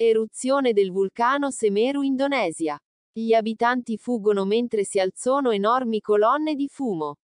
Eruzione del vulcano Semeru Indonesia. Gli abitanti fuggono mentre si alzano enormi colonne di fumo.